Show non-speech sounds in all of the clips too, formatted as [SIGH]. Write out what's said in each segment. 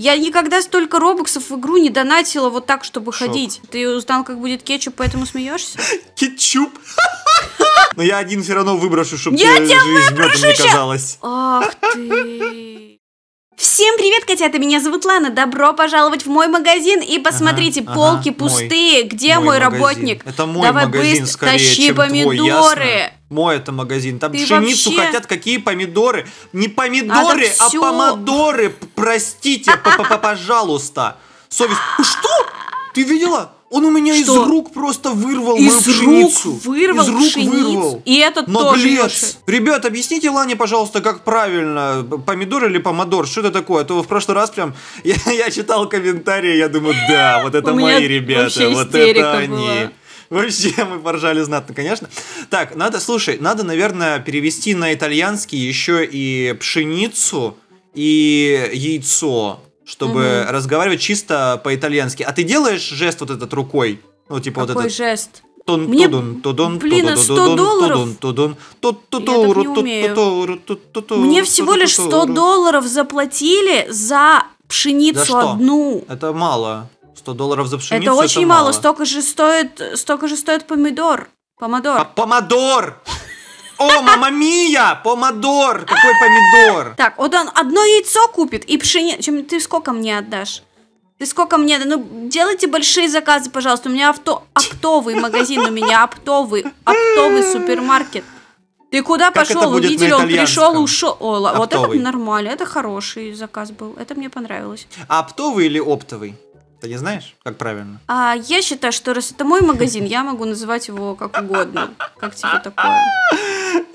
Я никогда столько робоксов в игру не донатила вот так, чтобы Шок. ходить. Ты узнал, как будет кетчуп, поэтому смеешься? [LAUGHS] Кетчуп? [LAUGHS] Но я один все равно выброшу, чтобы я тебе выброшу не казалось. Ах [LAUGHS] ты. Всем привет, котята, меня зовут Лана, добро пожаловать в мой магазин, и посмотрите, ага, полки ага, пустые, где мой, мой работник? Это мой Давай магазин, быстро, скорее, тащи чем помидоры. Твой, ясно? Мой это магазин. Там Ты пшеницу вообще... хотят, какие помидоры. Не помидоры, а, а все... помодоры. Простите, пожалуйста. Совесть. Э, что? Ты видела? Он у меня что? из рук просто вырвал из мою пшеницу. Рук вырвал из рук пшеницу. вырвал. И этот Наглец. тоже. Ребят, объясните Лане, пожалуйста, как правильно, помидор или помодор, что это такое? А то в прошлый раз прям [LAUGHS] я, я читал комментарии, я думаю, да, вот это мои ребята, вот это они. Была. Вообще, мы поржали знатно, конечно. Так, надо, слушай, надо, наверное, перевести на итальянский еще и пшеницу, и яйцо, чтобы угу. разговаривать чисто по-итальянски. А ты делаешь жест вот этот рукой? Ну, типа Какой вот этот... жест? Тон, Мне, тудун, тудун, блин, 100 а долларов? Тудун, Мне всего лишь 100 долларов заплатили за пшеницу за что? одну. Это мало. 100 долларов за пшеницу. Это очень это мало. мало. Столько же стоит, столько же стоит помидор. Помидор. А, помидор. О, мама мия! Помидор! Какой помидор? Так, вот он одно яйцо купит и пшеницу. Чем ты сколько мне отдашь? Ты сколько мне? Ну, делайте большие заказы, пожалуйста. У меня авто... оптовый магазин, у меня оптовый, оптовый супермаркет. Ты куда как пошел? Увидели, он пришел, ушел. О, оптовый. вот это нормально, это хороший заказ был, это мне понравилось. А оптовый или оптовый? Ты не знаешь, как правильно? А, я считаю, что раз это мой магазин, я могу называть его как угодно. Как тебе типа такое?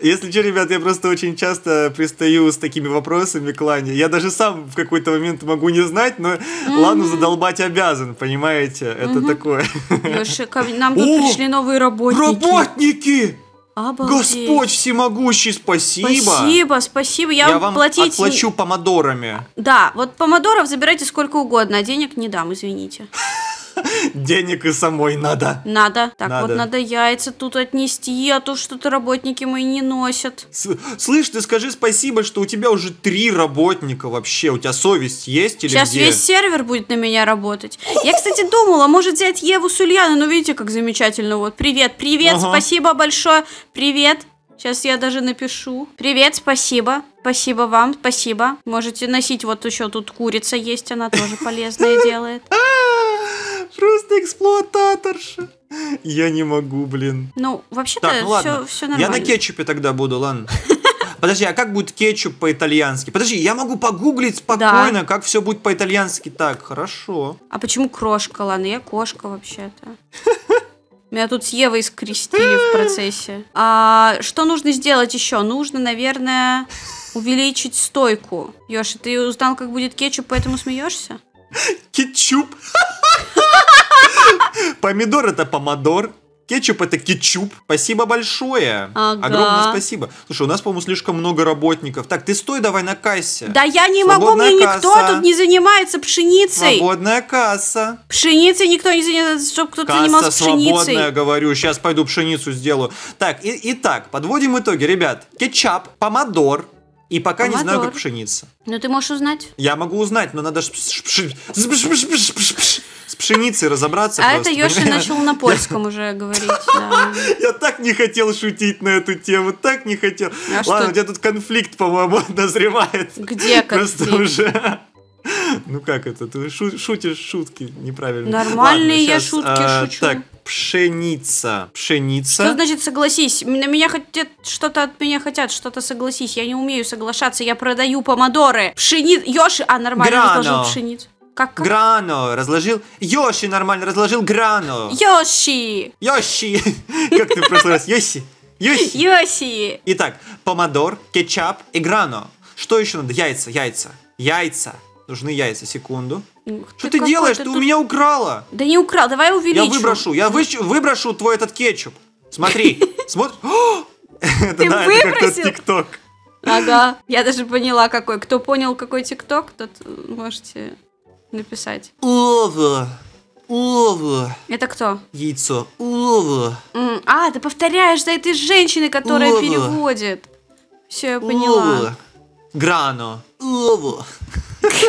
Если что, ребят, я просто очень часто пристаю с такими вопросами к Лане. Я даже сам в какой-то момент могу не знать, но mm-hmm. Лану задолбать обязан, понимаете? Это mm-hmm. такое. Леша, нам тут О, пришли новые работники. Работники! Обалдеть. Господь всемогущий, спасибо. Спасибо, спасибо. Я, я вам платить... отплачу помодорами. Да, вот помодоров забирайте сколько угодно, а денег не дам, извините. Денег и самой надо. Надо. Так надо. вот надо яйца тут отнести, а то что-то работники мои не носят. С Слышь, ты скажи спасибо, что у тебя уже три работника вообще. У тебя совесть есть или Сейчас где? весь сервер будет на меня работать. Я, кстати, думала, может взять Еву с Ульяной, но видите, как замечательно. Вот, привет, привет, ага. спасибо большое, привет. Сейчас я даже напишу. Привет, спасибо. Спасибо вам, спасибо. Можете носить, вот еще тут курица есть, она тоже полезная [LAUGHS] делает. Просто эксплуататорша. Я не могу, блин. Ну, вообще-то так, ну, нормально. Я на кетчупе тогда буду, ладно. [LAUGHS] Подожди, а как будет кетчуп по-итальянски? Подожди, я могу погуглить спокойно, да. как все будет по-итальянски. Так, хорошо. А почему крошка? Ладно, я кошка вообще-то. [LAUGHS] Меня тут с Евой скрестили в процессе. А, что нужно сделать еще? Нужно, наверное, увеличить стойку. Ёша, ты узнал, как будет кетчуп, поэтому смеешься? Кетчуп? [LAUGHS] Помидор это помадор. Кетчуп это кетчуп. Спасибо большое. Ага. Огромное спасибо. Слушай, у нас, по-моему, слишком много работников. Так, ты стой давай на кассе. Да я не Свободная могу, мне касса. никто тут не занимается пшеницей. Свободная касса. Пшеницей никто не занимается, чтобы кто-то занимался пшеницей. свободная, говорю. Сейчас пойду пшеницу сделаю. Так, и, итак, подводим итоги, ребят. Кетчап, помадор, и пока Помадор. не знаю, как пшеница. Ну, ты можешь узнать. Я могу узнать, но надо пшеницей разобраться. А просто, это Йоши начал на польском уже говорить. [LAUGHS] Я так не хотел шутить на эту тему, так не хотел. А Ладно, у тебя тут конфликт, по-моему, назревает. [LAUGHS] Где конфликт? Просто уже. Ну как это? Ты шутишь шутки неправильно. Нормальные я шутки а, шучу. Так, пшеница. Пшеница. Что значит согласись? На меня хотят, что-то от меня хотят, что-то согласись. Я не умею соглашаться, я продаю помидоры. Пшениц. Йоши. А, нормально, Грано. я пшениц. Как, как? Грано разложил. Йоши нормально разложил Грано. Йоши. Йоши. [LAUGHS] Как ты в прошлый раз? Йоши. Йоши. Йоши. Итак, помадор, кетчап и Грано. Что еще надо? Яйца, яйца. Яйца. Нужны яйца, секунду. Ух, что ты, ты делаешь? Ты, тут... у меня украла. Да не украл, давай увеличу. Я выброшу, я вы... выброшу твой этот кетчуп. Смотри, [LAUGHS] смотри. [GASPS] Ты выбросил? тикток. Ага, я даже поняла какой. Кто понял, какой тикток, тот э, можете написать. Ово. Ово. Это кто? Яйцо. Ово. А, ты повторяешь за этой женщиной, которая Ово. переводит. Все, я поняла. Ово. Грано. Ово. [LAUGHS]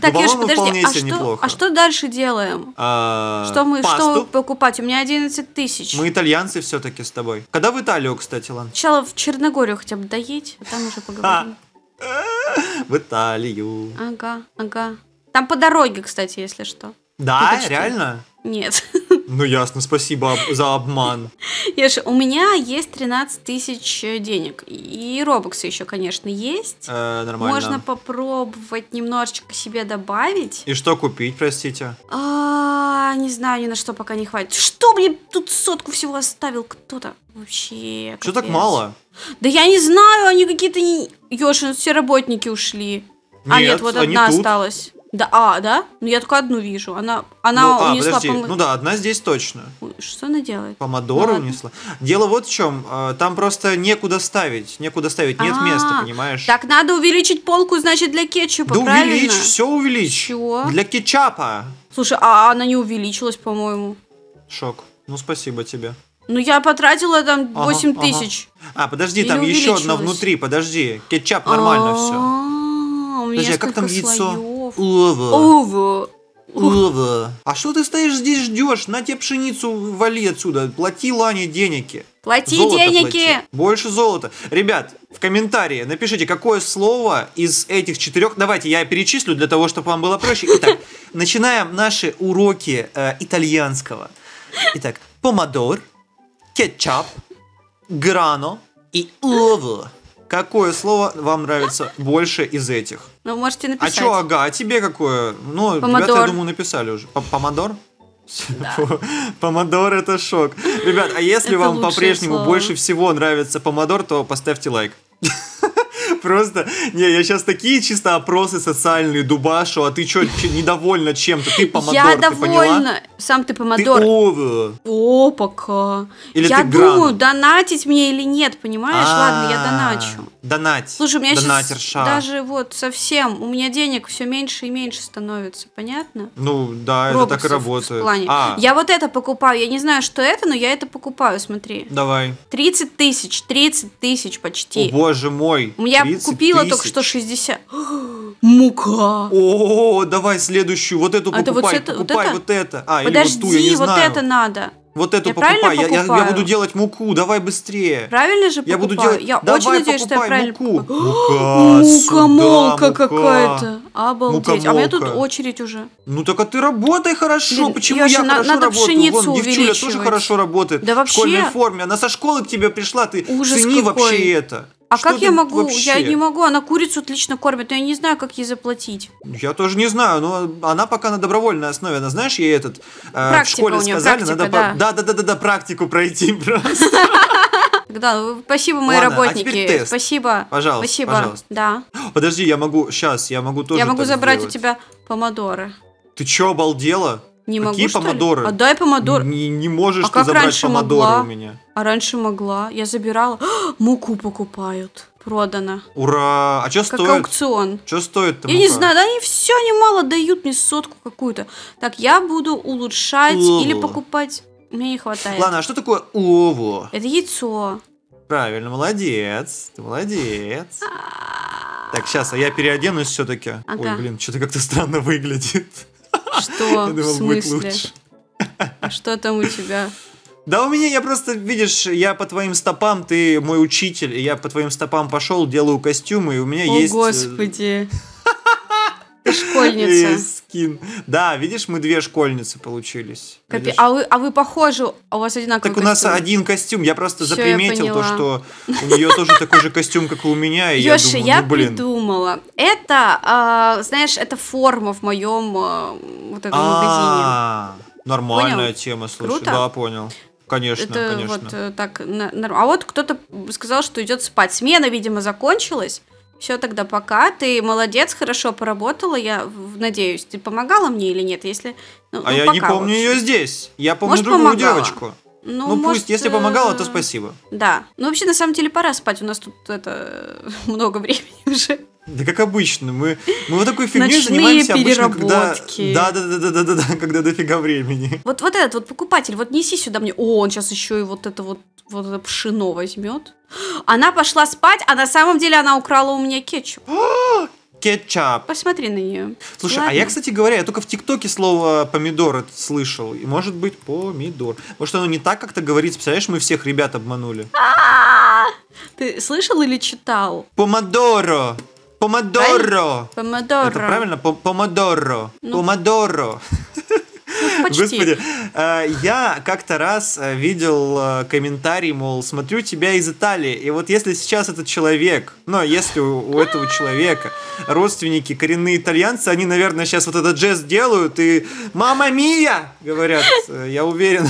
Так, Юш, ну, подожди, а что, а что дальше делаем? А, что мы, пасту. что покупать? У меня 11 тысяч. Мы итальянцы все-таки с тобой. Когда в Италию, кстати, Лан? Сначала в Черногорию хотя бы доедь, а там уже [LAUGHS] поговорим. [LAUGHS] В Италию. Ага, ага. Там по дороге, кстати, если что. Да, реально? Нет. Ну ясно, спасибо за обман. Ешь, [LAUGHS] у меня есть 13 тысяч э, денег. И робоксы еще, конечно, есть. Э, нормально. Можно попробовать немножечко себе добавить. И что купить, простите? А, не знаю, ни на что пока не хватит. Что блин тут сотку всего оставил кто-то? Вообще. Что так мало? Да я не знаю, они какие-то... Ешь, все работники ушли. а нет, вот одна осталась. Да, а, да? Ну я только одну вижу. Она, она ну, а, унесла Пом... Ну да, одна здесь точно. Что она делает? Помодоры ну, унесла. Дело вот в чем. А, там просто некуда ставить. Некуда ставить. Нет а -а -а. места, понимаешь? Так надо увеличить полку, значит, для кетчупа, Да правильно? увеличь, все увеличь. Чего? Для кетчапа. Слушай, а она не увеличилась, по-моему. Шок. Ну спасибо тебе. Ну я потратила там 8 ага, тысяч. Ага. А, подожди, там еще одна внутри, подожди. Кетчап нормально все. А, подожди, а как там яйцо? Ов. Ова. Ова. А что ты стоишь здесь ждешь? На тебе пшеницу вали отсюда. Плати Лане денеги. Плати золото денег. Плати. Больше золота. Ребят, в комментарии напишите, какое слово из этих четырех. Давайте я перечислю для того, чтобы вам было проще. Итак, [LAUGHS] начинаем наши уроки э, итальянского. Итак, помадор, кетчап, грано и ово. Какое слово вам нравится больше из этих? Ну, можете а написать. А что, ага, а тебе какое? Ну, Помодор. ребята, я думаю, написали уже. Помодор? Да. [LAUGHS] Помодор это шок. Ребят, а если это вам по-прежнему больше всего нравится помодор, то поставьте лайк. [LAUGHS] Просто, не, я сейчас такие чисто опросы социальные дубашу, а ты что, недовольна чем-то? Ты помадор, Я ты довольна. Поняла? Сам ты помадор. Ты овы. О, пока. я думаю, донатить мне или нет, понимаешь? Ладно, я доначу донать. Слушай, у меня донатерша. даже вот совсем, у меня денег все меньше и меньше становится, понятно? Ну да, Робоксов это так и работает. В плане. А. Я вот это покупаю, я не знаю, что это, но я это покупаю, смотри. Давай. 30 тысяч, 30 тысяч почти. О, боже мой. Я купила тысяч. только что 60. [GASPS] Мука. О, давай следующую, вот эту а покупай, это вот покупай это? вот это. А, Подожди, вот, ту, я не вот знаю. это надо вот эту я покупай, я, я, я буду делать муку, давай быстрее. Правильно же покупаю? Я буду делать, я давай, очень надеюсь, что я правильно муку. Мука, молка какая-то. Обалдеть. А у меня тут очередь уже. Ну так а ты работай хорошо, Блин, почему Ёша, я на, хорошо надо работаю? Пшеницу Вон, девчуля тоже хорошо работает. Да вообще. В школьной форме, она со школы к тебе пришла, ты Ужас цени какой. вообще это. А что как я могу? Вообще? Я не могу, она курицу отлично кормит, но я не знаю, как ей заплатить. Я тоже не знаю, но она пока на добровольной основе. Она, знаешь, ей этот э, в школе сказали, практика, надо да. По... да, да, да, да, да, практику пройти [LAUGHS] просто. Да, ну, спасибо, мои а работники. Спасибо. Пожалуйста. Спасибо. Да. Подожди, я могу. Сейчас, я могу тоже. Я могу забрать у тебя помодоры. Ты чё, обалдела? Не могу, Какие что помодоры? Ли? А Отдай помодор. Не, не можешь а ты забрать помодоры могла? у меня. А раньше могла. Я забирала. А, [GASPS] муку покупают. Продано. Ура! А что стоит? Как аукцион. Что стоит Я не знаю, да они все немало дают мне сотку какую-то. Так, я буду улучшать Лово. или покупать. Мне не хватает. Ладно, а что такое лово? Это яйцо. Правильно, молодец. Ты молодец. А. Так, сейчас, а я переоденусь все-таки. Ага. Ой, блин, что-то как-то странно выглядит. Что? в смысле? А что там у тебя? Да у меня, я просто, видишь, я по твоим стопам, ты мой учитель, я по твоим стопам пошел, делаю костюмы, и у меня О, есть... О, э, господи. Ты школьница. [LAUGHS] И скин. Да, видишь, мы две школьницы получились. Копи... А, вы, а вы похожи, а у вас одинаковый Так у нас костюм. один костюм, я просто Всё, заприметил я то, что у нее тоже такой же костюм, как и у меня. И Ёша, я, думаю, ну, я придумала. Это, а, знаешь, это форма в моем а, а магазине. Нормальная тема, слушай. Да, понял. Конечно, это конечно. Вот, э, так, на, на, а вот кто-то сказал, что идет спать. Смена, видимо, закончилась. Все тогда пока. Ты молодец, хорошо поработала. Я надеюсь, ты помогала мне или нет? Если ну, а ну, я не помню лучше. ее здесь. Я помню может, другую помогала? девочку. Ну, ну может, пусть, если помогала, то э, спасибо. Да. Ну, вообще, на самом деле, пора спать. У нас тут это [LAUGHS] много времени уже. Да как обычно, мы, мы вот такой фигней Ночные занимаемся обычно, когда... да, да, да, да, да, да, когда дофига времени. Вот, вот этот вот покупатель, вот неси сюда мне, о, он сейчас еще и вот это вот вот это пшено возьмет. Она пошла спать, а на самом деле она украла у меня кетчуп. [GASPS] Кетчап. Посмотри на нее. Слушай, а Ладно. а я, кстати говоря, я только в ТикТоке слово помидор слышал. И может быть помидор. Может, оно не так как-то говорится. Представляешь, мы всех ребят обманули. А! Ты слышал или читал? Помодоро. Помодоро. Помодоро. Это правильно? Помодоро. Ну. Помодоро. [LAUGHS] [LAUGHS] Почти. Господи, а, я как-то раз э, видел э, комментарий, мол, смотрю тебя из Италии, и вот если сейчас этот человек, ну, а если у этого человека родственники коренные итальянцы, они, наверное, сейчас вот этот жест делают и «Мама Мия!» говорят, э, я уверен.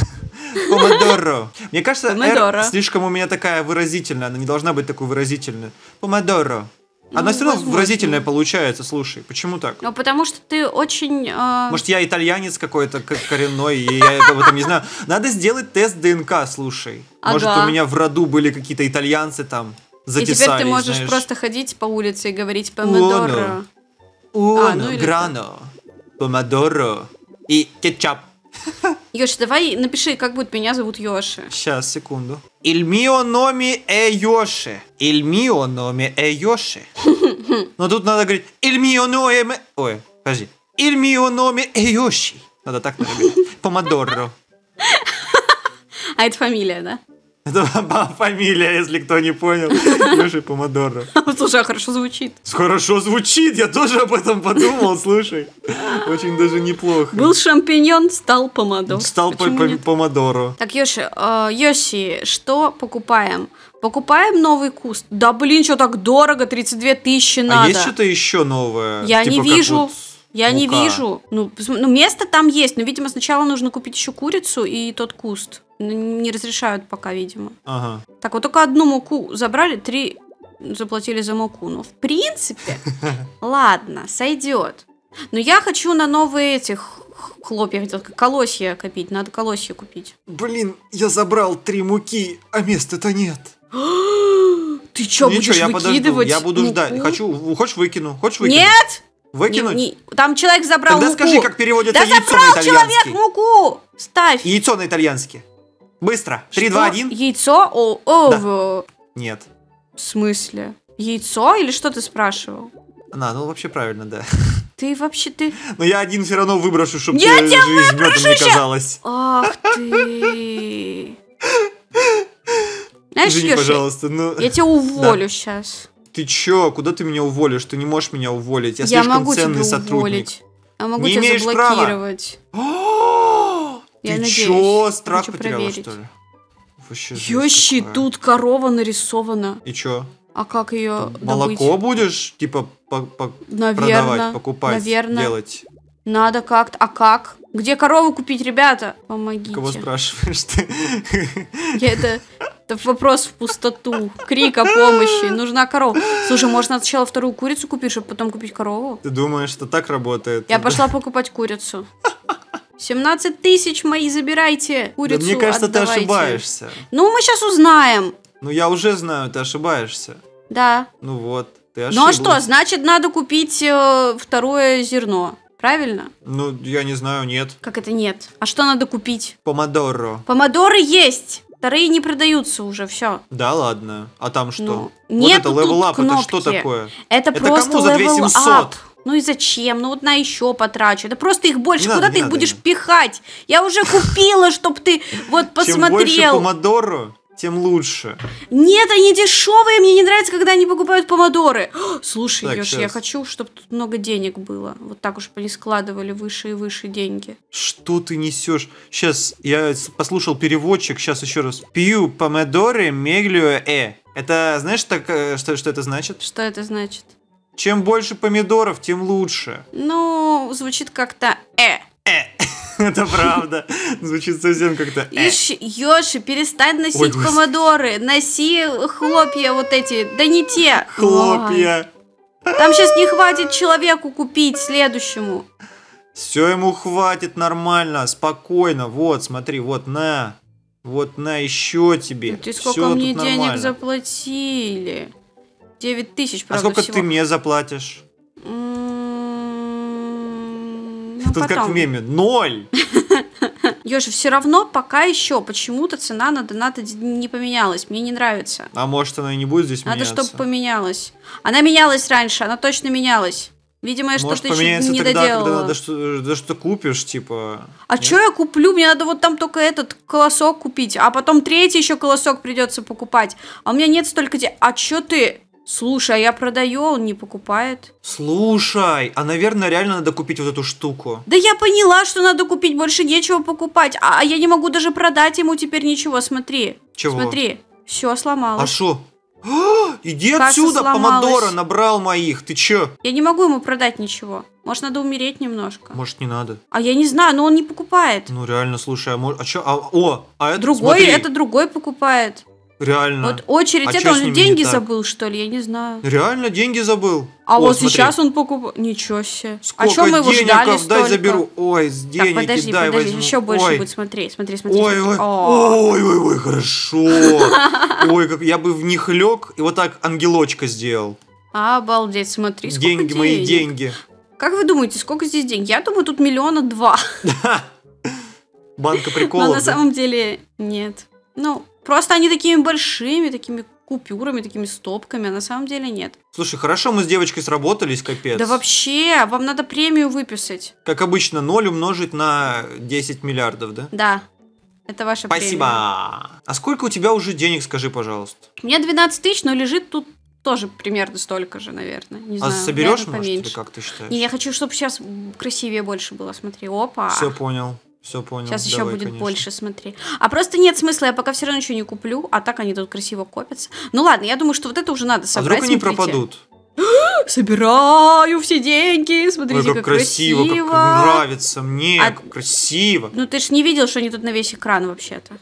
[LAUGHS] Помодоро. Мне кажется, R слишком у меня такая выразительная, она не должна быть такой выразительной. Помодоро. Она ну, все равно возможно. выразительная получается, слушай. Почему так? Ну, потому что ты очень... Э... Может, я итальянец какой-то коренной, и я об этом не знаю. Надо сделать тест ДНК, слушай. Может, у меня в роду были какие-то итальянцы там, затесались, И теперь ты можешь просто ходить по улице и говорить «помидоро». Уно, а, ну грано, помидоро и кетчап. Йоши, давай напиши, как будет меня зовут Йоши. Сейчас, секунду. Ильмио номи э Йоши. Ильмио номи э Йоши. Но тут надо говорить Ильмио номи... Э Ой, подожди. Ильмио номи э Йоши. Надо так, наверное, Помодоро. А это фамилия, да? Это [LAUGHS] фамилия, если кто не понял. [LAUGHS] Леша Помодоро. [LAUGHS] Слушай, а хорошо звучит. Хорошо звучит, я тоже об этом подумал, слушай. Очень даже неплохо. Был шампиньон, стал помодоро. Стал по -по помодоро. Так, Йоши, э, что покупаем? Покупаем новый куст. Да блин, что так дорого, 32 тысячи а надо. А есть что-то еще новое? Я типа не вижу. я Мука. не вижу. Ну, ну, место там есть, но, видимо, сначала нужно купить еще курицу и тот куст не разрешают пока, видимо. Ага. Так, вот только одну муку забрали, три заплатили за муку. Ну, в принципе, [LAUGHS] ладно, сойдет. Но я хочу на новые этих хлопья, хотел колосья копить, надо колосья купить. Блин, я забрал три муки, а места-то нет. [GASPS] Ты что, ну, будешь я выкидывать я буду муку? ждать. Хочу, хочешь выкину, хочешь выкину. Нет! Выкинуть? Не, не. Там человек забрал Тогда муку. скажи, как переводится да яйцо на итальянский. Да забрал человек муку! Ставь! Яйцо на итальянский. Быстро. 3, Что? 2, 1. Яйцо? О, о, да. Нет. В смысле? Яйцо или что ты спрашивал? На, ну вообще правильно, да. Ты вообще, ты... [LAUGHS] Но я один все равно выброшу, чтобы я тебе жизнь выброшу не ща... Ах ты... Знаешь, Извини, Ёши, пожалуйста, ну... Я тебя [LAUGHS] уволю да. сейчас. Ты чё? Куда ты меня уволишь? Ты не можешь меня уволить. Я, я слишком могу ценный тебя сотрудник. Уволить. Я могу не тебя заблокировать. Права. [GASPS] [GASPS] Ты чё, страх Хочу потеряла, проверить. что ли? Вообще Ёщи, тут корова нарисована. И чё? А как ее Молоко добыть? будешь, типа, по -по Наверное. продавать, покупать, Наверное. делать? Надо как-то. А как? Где корову купить, ребята? Помогите. Кого спрашиваешь ты? [LAUGHS] Я это... Это вопрос в пустоту. Крик о помощи. Нужна корова. Слушай, можно сначала вторую курицу купить, чтобы потом купить корову? Ты думаешь, что так работает? Я [LAUGHS] пошла покупать курицу. 17 тысяч мои забирайте, курицу да, Мне кажется, отдавайте. ты ошибаешься. Ну, мы сейчас узнаем. Ну, я уже знаю, ты ошибаешься. Да. Ну вот, ты ошиблась. Ну а что, значит, надо купить э, второе зерно. Правильно? Ну, я не знаю, нет. Как это нет? А что надо купить? Помодоро. Помодоры есть! Вторые не продаются уже, все. Да ладно. А там что? Ну, вот нет, это левелап, это что такое? Это, это просто кому за 2700? Up. Ну и зачем? Ну вот на еще потрачу. Да просто их больше. Не Куда надо, ты их надо, будешь не. пихать? Я уже купила, [LAUGHS] чтобы ты вот посмотрел. Чем больше помодору, тем лучше. Нет, они дешевые. Мне не нравится, когда они покупают помодоры. [GASPS] слушай, так, Ёж, сейчас. я хочу, чтобы тут много денег было. Вот так уж они складывали выше и выше деньги. Что ты несешь? Сейчас я послушал переводчик. Сейчас еще раз. Пью помодоры, меглю э. Это знаешь, так, э, что, что это значит? Что это значит? Чем больше помидоров, тем лучше. Ну, звучит как-то э. Э. [LAUGHS] Это правда. Звучит совсем как-то... Э. Ишь, перестань носить помидоры. Носи хлопья вот эти. Да не те. Хлопья. Там сейчас не хватит человеку купить следующему. Все ему хватит нормально, спокойно. Вот, смотри, вот на. Вот на еще тебе. Ты сколько Всё мне денег нормально. заплатили? 9 тысяч, а правда, А сколько всего. ты мне заплатишь? М-м-м, ну, Тут потом. как в меме. Ноль! [LAUGHS] Ёжи, все равно пока еще почему-то цена на донаты не поменялась. Мне не нравится. А может, она и не будет здесь Надо, меняться? Надо, чтобы поменялась. Она менялась раньше, она точно менялась. Видимо, я что-то еще не тогда, доделала. Когда надо что-то что купишь, типа. А нет? что я куплю? Мне надо вот там только этот колосок купить, а потом третий еще колосок придется покупать. А у меня нет столько денег. А что ты? Слушай, а я продаю, он не покупает. Слушай, а, наверное, реально надо купить вот эту штуку. Да я поняла, что надо купить, больше нечего покупать. А, а я не могу даже продать ему теперь ничего, смотри. Чего? Смотри, все а сломалось. А что? Иди Касса отсюда, сломалась. помодора набрал моих, ты че? Я не могу ему продать ничего. Может, надо умереть немножко? Может, не надо. А я не знаю, но он не покупает. Ну, реально, слушай, а, мож... а чё? А, о, а это, Другой, смотри. это другой покупает. Реально. Вот очередь а это он деньги забыл, что ли, я не знаю. Реально, деньги забыл. А О, вот смотри. сейчас он покупает. Ничего себе. А сколько а чем мы его ждали дай заберу. Ой, с денег так, подожди, дай подожди, возьму. еще больше ой. будет. Смотри, смотри, смотри. Ой, смотри. Ой, ой, ой, ой, хорошо. Ой, как я бы в них лег и вот так ангелочка сделал. Обалдеть, смотри, сколько деньги. Деньги, мои деньги. Как вы думаете, сколько здесь денег? Я думаю, тут миллиона два. [LAUGHS] Банка прикола Но на самом деле нет. Ну, Просто они такими большими, такими купюрами, такими стопками, а на самом деле нет. Слушай, хорошо мы с девочкой сработались, капец. Да вообще, вам надо премию выписать. Как обычно, 0 умножить на 10 миллиардов, да? Да. Это ваша Спасибо. премия. А сколько у тебя уже денег, скажи, пожалуйста? У меня 12 тысяч, но лежит тут тоже примерно столько же, наверное. Не а знаю, соберешь, может, или как ты считаешь? Не, я хочу, чтобы сейчас красивее больше было. Смотри, опа. Все понял. Все понял. Сейчас Давай, будет конечно. больше, смотри. А просто нет смысла, я пока все равно ничего не куплю, а так они тут красиво копятся. Ну ладно, я думаю, что вот это уже надо собрать. А вдруг они смотрите. пропадут? [GASPS] Собираю все деньги, смотрите, Ой, как, как красиво, красиво, как нравится мне, а... как красиво. Ну ты ж не видел, что они тут на весь экран вообще-то.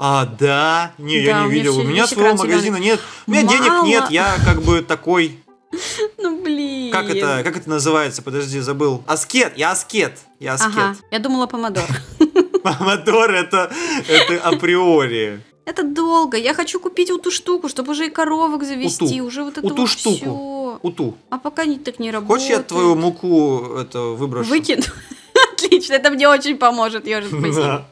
А, да? Не, да, я не видел. У меня, у меня своего магазина зеленый. нет. У меня Мало. денег нет, я как бы такой [LAUGHS] Ну блин. Как это, как это называется? Подожди, забыл. Аскет, я аскет. Я аскет. Ага, я думала помодор. [LAUGHS] Помодор это, это априори. Это долго. Я хочу купить вот ту штуку, чтобы уже и коровок завести, уту. уже вот эту уту вот штуку. Все. Уту. А пока не так не работает. Хочешь, я твою муку это выброшу? Выкину. [LAUGHS] Отлично, это мне очень поможет, Ёжик, спасибо. Да.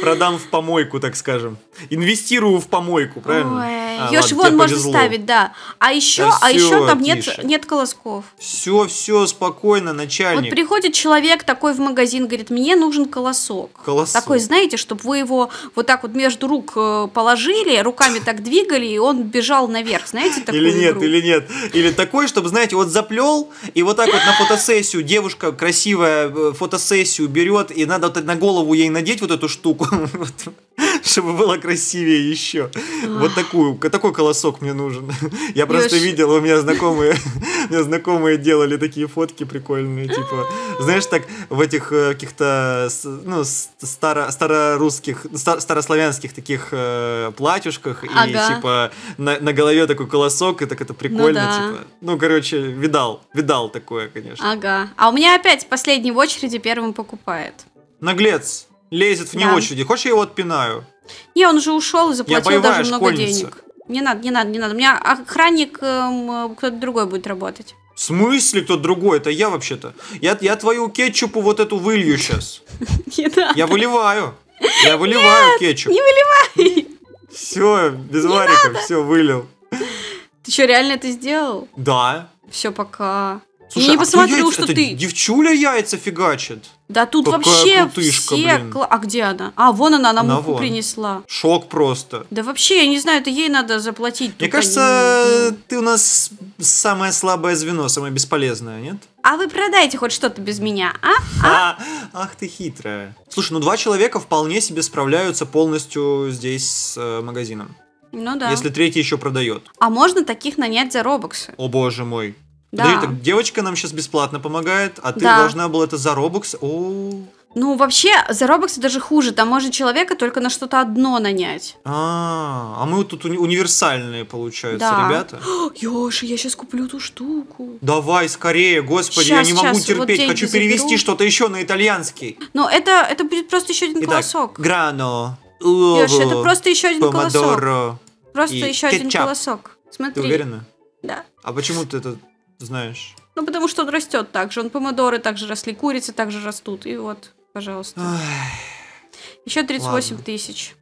Продам в помойку, так скажем. Инвестирую в помойку, правильно? Ой, а, Йошивон можно повезло. ставить, да. А еще, да а еще там нет, нет колосков. Все, все, спокойно, начальник. Вот приходит человек такой в магазин, говорит, мне нужен колосок. Колосок. Такой, знаете, чтобы вы его вот так вот между рук э, положили, руками так двигали, и он бежал наверх, знаете, такую Или нет, игру? или нет. Или такой, чтобы, знаете, вот заплел, и вот так вот на фотосессию девушка красивая э, фотосессию берет, и надо вот на голову ей надеть вот эту штуку. [LAUGHS] [LAUGHS] чтобы было красивее еще. Вот такую, такой колосок мне нужен. [LAUGHS] Я просто видел, у меня знакомые, [LAUGHS] у меня знакомые делали такие фотки прикольные, типа, а. знаешь, так в этих э, каких-то, ну, старо, старорусских, старославянских таких э, платьюшках, и, типа, на, на голове такой колосок, и так это прикольно, ну типа. Ну, короче, видал, видал такое, конечно. Ага. А у меня опять последний в очереди первым покупает. Наглец. Лезет вне да. очереди. Хочешь, я его отпинаю? Не, он же ушел и заплатил даже много школьница. денег. Не надо, не надо, не надо. У меня охранник эм, кто-то другой будет работать. В смысле кто другой? Это я вообще-то. Я, я твою кетчупу вот эту вылью сейчас. [LAUGHS] Не надо. Я выливаю. Я выливаю Нет, кетчуп. Не выливай. Все, без не вариков, надо. все вылил. Ты что, реально это сделал? Да. Все, пока. Слушай, я не посмотрел, а что это ты. Девчуля яйца фигачит. Да тут Какая вообще крутышка, все... Блин. А где она? А, вон она, нам муку принесла. Шок просто. Да вообще, я не знаю, это ей надо заплатить. Мне кажется, они... ты у нас самое слабое звено, самое бесполезное, нет? А вы продайте хоть что-то без меня, а? а? а? Ах ты хитрая. Слушай, ну два человека вполне себе справляются полностью здесь с э, магазином. Ну да. Если третий еще продает. А можно таких нанять за робоксы. О боже мой. Да. да так, девочка нам сейчас бесплатно помогает, а ты да. должна была это за Робокс. О. Ну, вообще, за Робокс даже хуже. Там можно человека только на что-то одно нанять. А, а мы вот тут уни- универсальные, получается, да. ребята. [GASPS] Ёши, я сейчас куплю ту штуку. Давай, скорее, господи, сейчас, я не могу сейчас, терпеть. Вот Хочу перевести что-то еще на итальянский. Ну это, это будет просто еще один Итак, колосок. Грано. Ёши, это просто еще один помодоро, колосок. Просто еще кетчап. один колосок. Смотри. Ты уверена? Да. А почему ты это знаешь? Ну, потому что он растет так же. Он помидоры также росли, курицы также растут. И вот, пожалуйста. Ой. Еще 38 Ладно. тысяч.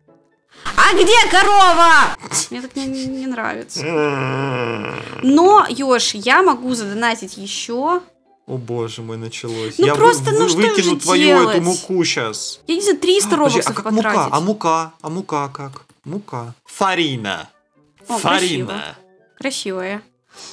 А где корова? Мне так не, не нравится. [LAUGHS] Но, Ёж, я могу задонатить еще. О боже мой, началось. Ну я просто, вы, ну вы, что же твою делать? эту муку сейчас. Я не знаю, 300 а, робоксов а как потратить. мука? А мука? А мука как? Мука. Фарина. О, Фарина. Красиво. Красивая.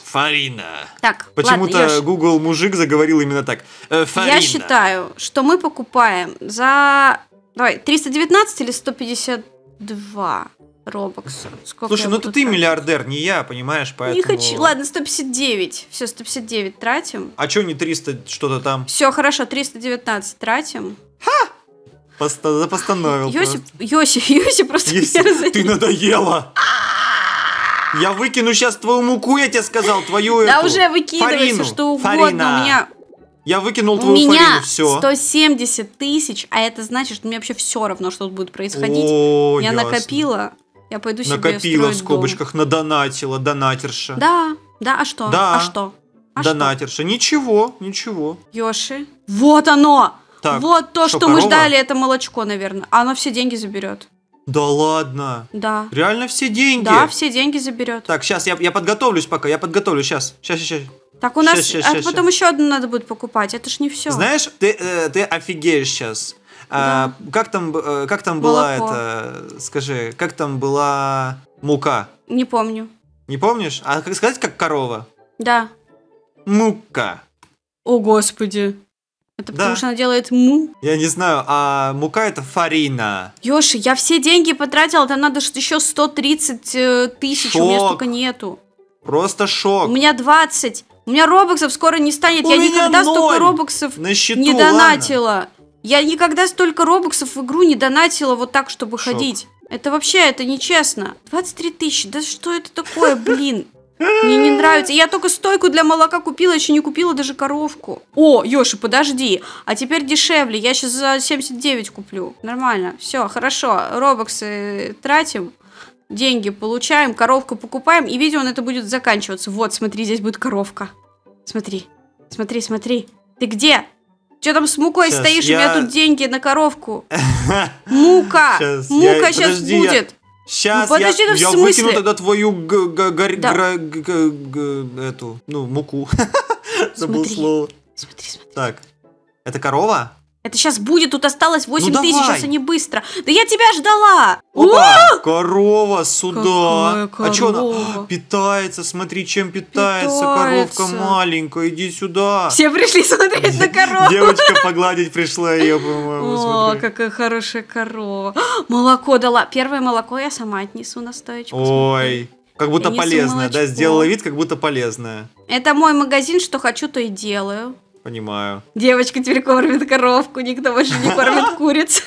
Фарина. Так, Почему-то ладно, я... Google мужик заговорил именно так. Э, Фарина. Я считаю, что мы покупаем за... Давай, 319 или 152 робокса? Сколько Слушай, ну ты тратить? миллиардер, не я, понимаешь, поэтому... Не хочу. Ладно, 159. Все, 159 тратим. А что не 300 что-то там? Все, хорошо, 319 тратим. Ха! Поста- постановил. Йоси, Йоси, Йоси просто Йоси, [LAUGHS] Ты надоела! А! [LAUGHS] Я выкину сейчас твою муку, я тебе сказал, твою Да эту, уже выкидывай фарину. все, что угодно. Фарина. У меня я выкинул твою у меня фарину, все. 170 тысяч, а это значит, что мне вообще все равно, что тут будет происходить. О, я ясно. накопила. Я пойду себе Накопила в скобочках, дом. надонатила, донатерша. Да, да, а что? Да. А что? А донатерша. Что? Ничего, ничего. Йоши. Вот оно! Так, вот то, что, что мы ждали, это молочко, наверное. Оно все деньги заберет. Да ладно? Да. Реально все деньги? Да, все деньги заберет. Так, сейчас, я, я подготовлюсь пока, я подготовлю, сейчас, сейчас, сейчас. Так у нас, сейчас, сейчас, а сейчас, потом еще одну надо будет покупать, это ж не все. Знаешь, ты, э, ты офигеешь сейчас. А, да. А, как там, э, как там Молоко. была это, скажи, как там была мука? Не помню. Не помнишь? А как сказать, как корова? Да. Мука. О, господи. Это потому что она делает му. Я не знаю, а мука это фарина. Ёши, я все деньги потратила, там надо что-то еще 130 тысяч, у меня столько нету. Просто шок. У меня 20. У меня робоксов скоро не станет. У я никогда ноль. столько робоксов На счету, не донатила. Ладно. Я никогда столько робоксов в игру не донатила вот так, чтобы Шок. ходить. Это вообще, это нечестно. 23 тысячи, да что это такое, блин? Мне не нравится. Я только стойку для молока купила, еще не купила даже коровку. О, Ёши, подожди. А теперь дешевле. Я сейчас за 79 куплю. Нормально. Все, хорошо. Робоксы э, тратим. Деньги получаем, коровку покупаем. И видео на это будет заканчиваться. Вот, смотри, здесь будет коровка. Смотри. Смотри, смотри. Ты где? Че там с мукой сейчас стоишь? Я... У меня тут деньги на коровку. [LAUGHS] Мука! Мука сейчас будет. Сейчас ну, подожди, я, ну, я смысле? выкину тогда твою г- г- г- да. гра- г- г- г- эту, ну, муку. [LAUGHS] Забыл слово. Смотри, смотри. Так, это корова? Это сейчас будет, тут осталось 8 ну, тысяч, сейчас они быстро. Да я тебя ждала! Опа! Корова сюда! А корова? А что она? питается, смотри, чем питается. питается. Коровка маленькая, иди сюда. Все пришли смотреть на корову. Девочка погладить пришла ее, по-моему, О, смотри. какая хорошая корова. А, молоко дала. Первое молоко я сама отнесу на стоечку. Ой, как будто полезное, да? Сделала вид, как будто полезное. Это мой магазин, что хочу, то и делаю. Понимаю. Девочка теперь кормит коровку, никто больше не кормит [LAUGHS] куриц.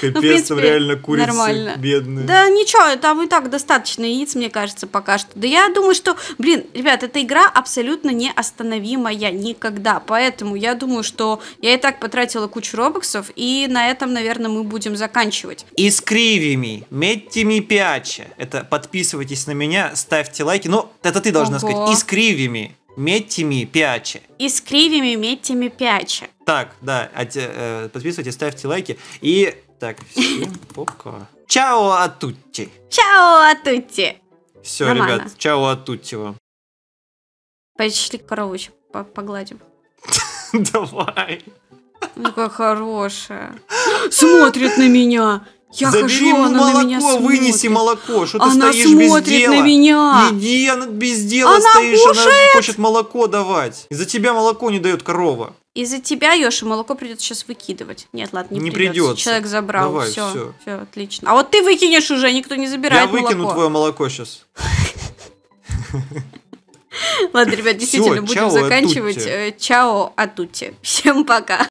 Капец, ну, принципе, там реально курицы нормально. бедные. Да ничего, там и так достаточно яиц, мне кажется, пока что. Да я думаю, что, блин, ребят, эта игра абсолютно неостановимая никогда. Поэтому я думаю, что я и так потратила кучу робоксов, и на этом, наверное, мы будем заканчивать. И с Искривими, меттими пяча. Это подписывайтесь на меня, ставьте лайки. Ну, это ты должна Ого. сказать. Искривими, Меттими пяче. И с кривими меттими пяче. Так, да, э, подписывайтесь, ставьте лайки. И так, всем пока. Чао атутти. Чао атутти. Все, ребят, чао атутти вам. Пошли корову еще погладим. [LAUGHS] Давай. Ну, как хорошая. [GASPS] Смотрит на меня. Я Забери хожу, ему она молоко, на меня смотрит. вынеси молоко. Что ты она стоишь смотрит без дела? на меня. Иди, она без дела она стоишь, кушает. она хочет молоко давать. Из-за тебя молоко не дает корова. Из-за тебя, Ёша, молоко придется сейчас выкидывать. Нет, ладно, не, не придется. придется. Человек забрал, Давай, все, все. Все, отлично. А вот ты выкинешь уже, никто не забирает молоко. Я выкину молоко. твое молоко сейчас. [LAUGHS] Ладно, ребят, действительно, будем заканчивать. Э, чао, атути. Всем пока.